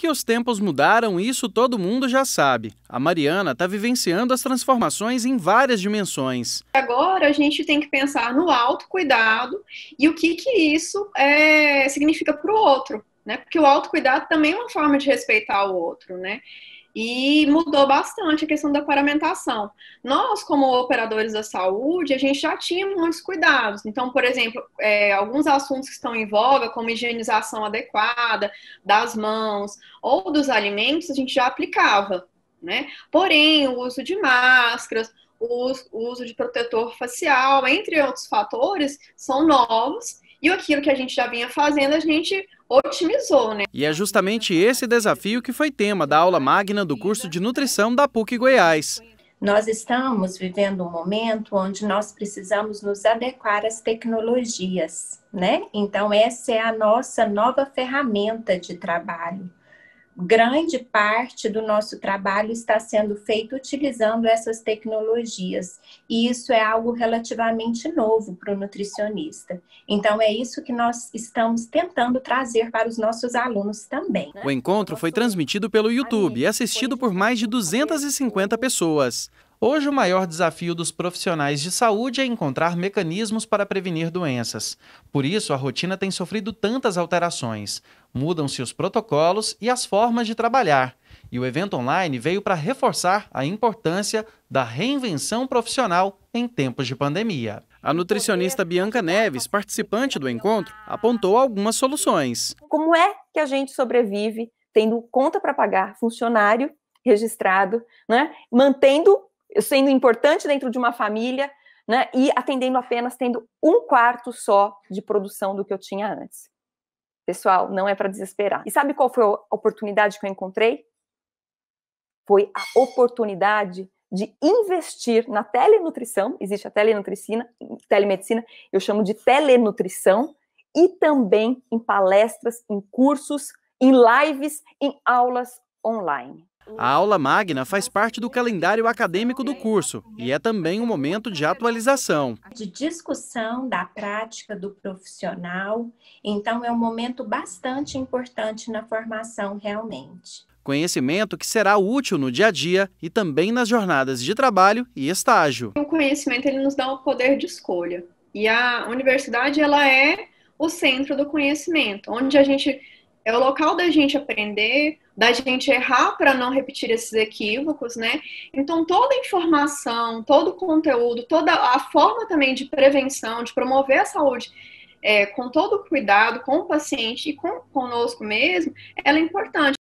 Que os tempos mudaram, isso todo mundo já sabe. A Mariana está vivenciando as transformações em várias dimensões. Agora a gente tem que pensar no autocuidado e o que, que isso é, significa para o outro, né? Porque o autocuidado também é uma forma de respeitar o outro, né? E mudou bastante a questão da paramentação. Nós, como operadores da saúde, a gente já tinha muitos cuidados. Então, por exemplo, é, alguns assuntos que estão em voga, como higienização adequada das mãos ou dos alimentos, a gente já aplicava. Né? Porém, o uso de máscaras, o uso de protetor facial, entre outros fatores, são novos e aquilo que a gente já vinha fazendo, a gente otimizou, né? E é justamente esse desafio que foi tema da aula magna do curso de nutrição da PUC Goiás. Nós estamos vivendo um momento onde nós precisamos nos adequar às tecnologias, né? Então, essa é a nossa nova ferramenta de trabalho grande parte do nosso trabalho está sendo feito utilizando essas tecnologias, e isso é algo relativamente novo para o nutricionista. Então, é isso que nós estamos tentando trazer para os nossos alunos também. Né? O encontro foi transmitido pelo YouTube e assistido por mais de 250 pessoas. Hoje, o maior desafio dos profissionais de saúde é encontrar mecanismos para prevenir doenças. Por isso, a rotina tem sofrido tantas alterações. Mudam-se os protocolos e as formas de trabalhar. E o evento online veio para reforçar a importância da reinvenção profissional em tempos de pandemia. A nutricionista Bianca Neves, participante do encontro, apontou algumas soluções. Como é que a gente sobrevive tendo conta para pagar funcionário registrado, né? Mantendo sendo importante dentro de uma família, né? E atendendo apenas tendo um quarto só de produção do que eu tinha antes. Pessoal, não é para desesperar. E sabe qual foi a oportunidade que eu encontrei? Foi a oportunidade de investir na telenutrição, existe a telenutricina, telemedicina, eu chamo de telenutrição, e também em palestras, em cursos, em lives, em aulas online. A aula magna faz parte do calendário acadêmico do curso e é também um momento de atualização. De discussão da prática do profissional, então é um momento bastante importante na formação realmente. Conhecimento que será útil no dia a dia e também nas jornadas de trabalho e estágio. O conhecimento ele nos dá o poder de escolha. E a universidade ela é o centro do conhecimento, onde a gente é o local da gente aprender, da gente errar para não repetir esses equívocos, né? Então, toda informação, todo conteúdo, toda a forma também de prevenção, de promover a saúde é, com todo cuidado, com o paciente e com, conosco mesmo, ela é importante.